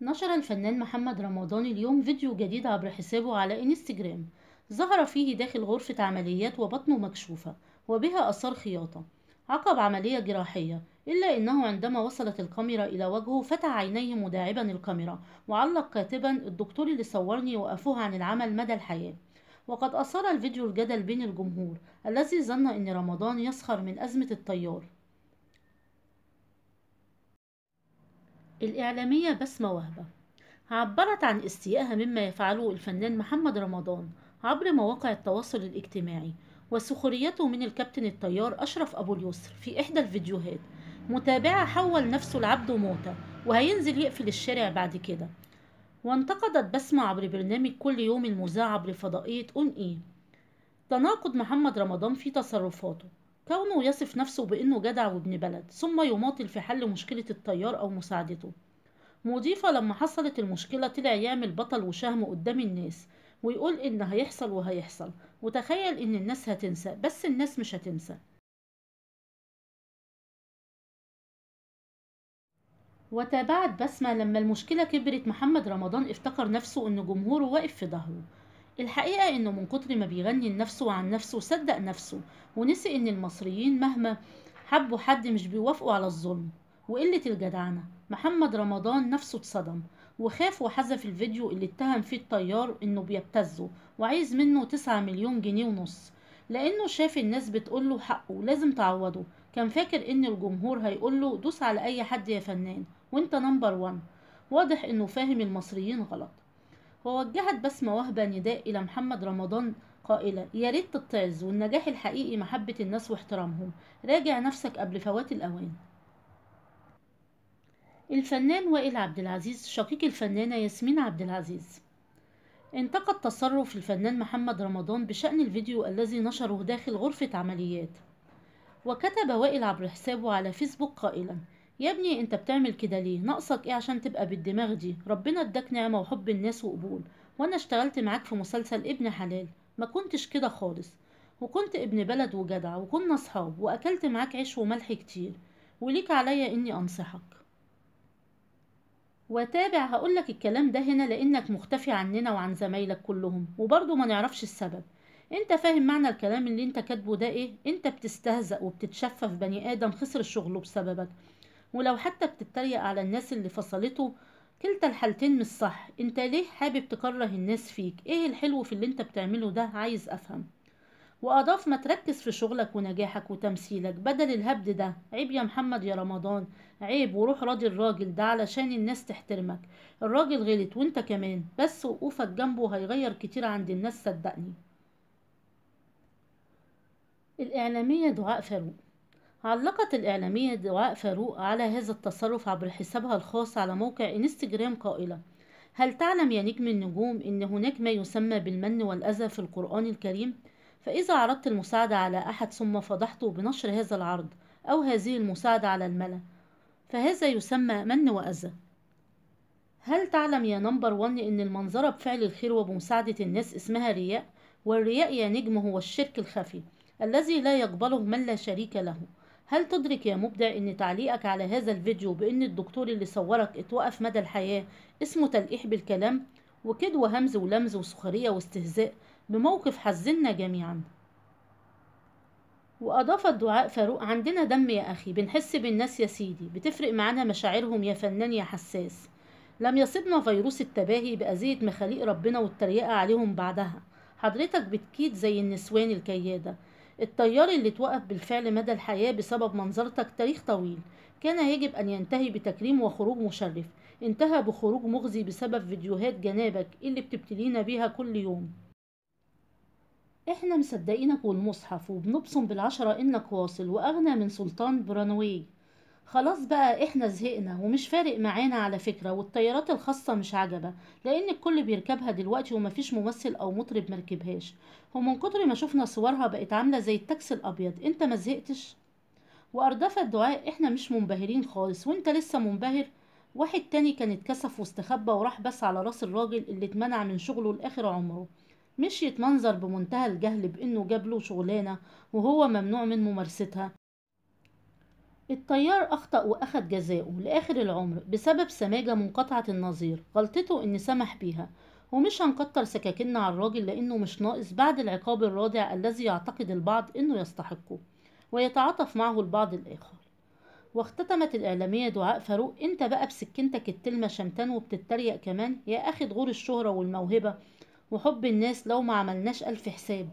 نشر الفنان محمد رمضان اليوم فيديو جديد عبر حسابه على انستجرام ظهر فيه داخل غرفة عمليات وبطنه مكشوفة وبها أثار خياطة عقب عملية جراحية إلا أنه عندما وصلت الكاميرا إلى وجهه فتح عينيه مداعبا الكاميرا وعلق كاتبا الدكتور اللي صورني وقفوه عن العمل مدى الحياة وقد أثار الفيديو الجدل بين الجمهور الذي ظن أن رمضان يسخر من أزمة الطيار الإعلامية بسمة وهبة عبرت عن استيائها مما يفعله الفنان محمد رمضان عبر مواقع التواصل الاجتماعي وسخريته من الكابتن الطيار أشرف أبو اليسر في إحدى الفيديوهات متابعة حول نفسه لعبد موتى وهينزل يقفل الشارع بعد كده وانتقدت بسمة عبر برنامج كل يوم المذاع عبر فضائية أون إيه تناقض محمد رمضان في تصرفاته كونه يصف نفسه بأنه جدع وابن بلد ثم يماطل في حل مشكلة الطيار أو مساعدته مضيفة لما حصلت المشكلة طلع يعمل بطل وشهم قدام الناس ويقول إن هيحصل وهيحصل وتخيل إن الناس هتنسى بس الناس مش هتنسى وتابعت بسمة لما المشكلة كبرت محمد رمضان افتكر نفسه إن جمهوره واقف في ظهره الحقيقة إنه من كتر ما بيغني لنفسه وعن نفسه صدق نفسه ونسي إن المصريين مهما حبوا حد مش بيوافقوا على الظلم وقلة الجدعنة محمد رمضان نفسه اتصدم وخاف وحذف الفيديو اللي اتهم فيه الطيار إنه بيبتزه وعايز منه تسعة مليون جنيه ونص لأنه شاف الناس بتقوله حقه لازم تعوضه كان فاكر إن الجمهور هيقوله دوس على أي حد يا فنان وإنت نمبر وان واضح إنه فاهم المصريين غلط ووجهت بسمة وهبة نداء إلى محمد رمضان قائلة يا ريت تتعظ والنجاح الحقيقي محبة الناس واحترامهم راجع نفسك قبل فوات الأوان الفنان وائل عبد العزيز شقيق الفنانة ياسمين عبد العزيز انتقد تصرف الفنان محمد رمضان بشأن الفيديو الذي نشره داخل غرفة عمليات وكتب وائل عبر حسابه على فيسبوك قائلا يا ابني انت بتعمل كده ليه ناقصك ايه عشان تبقى بالدماغ دي ربنا اداك نعمة وحب الناس وقبول وانا اشتغلت معاك في مسلسل ابن حلال ما كنتش كده خالص وكنت ابن بلد وجدع وكنا صحاب واكلت معاك عيش وملح كتير وليك عليا اني انصحك وتابع هقولك الكلام ده هنا لانك مختفي عننا وعن زمايلك كلهم وبرضه ما نعرفش السبب انت فاهم معنى الكلام اللي انت كاتبه ده ايه انت بتستهزأ وبتتشفى في بني ادم خسر شغله بسببك ولو حتى بتتريق على الناس اللي فصلته كلتا الحالتين مش صح انت ليه حابب تكره الناس فيك ايه الحلو في اللي انت بتعمله ده عايز افهم واضاف ما تركز في شغلك ونجاحك وتمثيلك بدل الهبد ده عيب يا محمد يا رمضان عيب وروح راضي الراجل ده علشان الناس تحترمك الراجل غلط وانت كمان بس وقوفك جنبه هيغير كتير عند الناس صدقني الإعلامية دعاء فاروق علقت الإعلامية دعاء فاروق على هذا التصرف عبر حسابها الخاص على موقع إنستجرام قائلة هل تعلم يا نجم النجوم إن هناك ما يسمى بالمن والأذى في القرآن الكريم؟ فإذا عرضت المساعدة على أحد ثم فضحته بنشر هذا العرض أو هذه المساعدة على الملأ فهذا يسمى من وأذى هل تعلم يا نمبر ون إن المنظرة بفعل الخير وبمساعدة الناس اسمها رياء والرياء يا نجم هو الشرك الخفي الذي لا يقبله من لا شريك له هل تدرك يا مبدع أن تعليقك على هذا الفيديو بأن الدكتور اللي صورك اتوقف مدى الحياة اسمه تلقيح بالكلام وكد وهمز ولمز وسخرية واستهزاء بموقف حزننا جميعا وأضاف الدعاء فاروق عندنا دم يا أخي بنحس بالناس يا سيدي بتفرق معانا مشاعرهم يا فنان يا حساس لم يصبنا فيروس التباهي بأذية مخاليق ربنا والتريقة عليهم بعدها حضرتك بتكيد زي النسوان الكيادة التيار اللي اتوقف بالفعل مدى الحياة بسبب منظرتك تاريخ طويل كان يجب أن ينتهي بتكريم وخروج مشرف انتهى بخروج مخزي بسبب فيديوهات جنابك اللي بتبتلينا بيها كل يوم احنا مصدقينك والمصحف وبنبصم بالعشرة انك واصل واغنى من سلطان برانوي خلاص بقى احنا زهقنا ومش فارق معانا على فكرة والطيارات الخاصة مش عجبة لان الكل بيركبها دلوقتي ومفيش ممثل او مطرب مركبهاش ومن كتر ما شفنا صورها بقت عاملة زي التاكسي الابيض انت ما زهقتش واردف دعاء احنا مش منبهرين خالص وانت لسه منبهر واحد تاني كان اتكسف واستخبى وراح بس على راس الراجل اللي اتمنع من شغله لاخر عمره مش يتمنظر بمنتهى الجهل بانه جاب له شغلانه وهو ممنوع من ممارستها الطيار أخطأ وأخد جزاؤه لآخر العمر بسبب سماجة منقطعة النظير غلطته إن سمح بيها ومش هنكتر سكاكيننا على الراجل لأنه مش ناقص بعد العقاب الرادع الذي يعتقد البعض إنه يستحقه ويتعاطف معه البعض الآخر واختتمت الإعلامية دعاء فاروق أنت بقى بسكنتك التلمة شمتان وبتتريق كمان يا أخي غور الشهرة والموهبة وحب الناس لو ما عملناش ألف حساب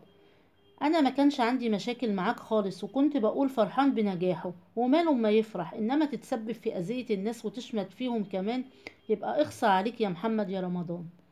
انا ما كانش عندي مشاكل معاك خالص وكنت بقول فرحان بنجاحه وماله ما يفرح انما تتسبب في اذية الناس وتشمت فيهم كمان يبقى اخصى عليك يا محمد يا رمضان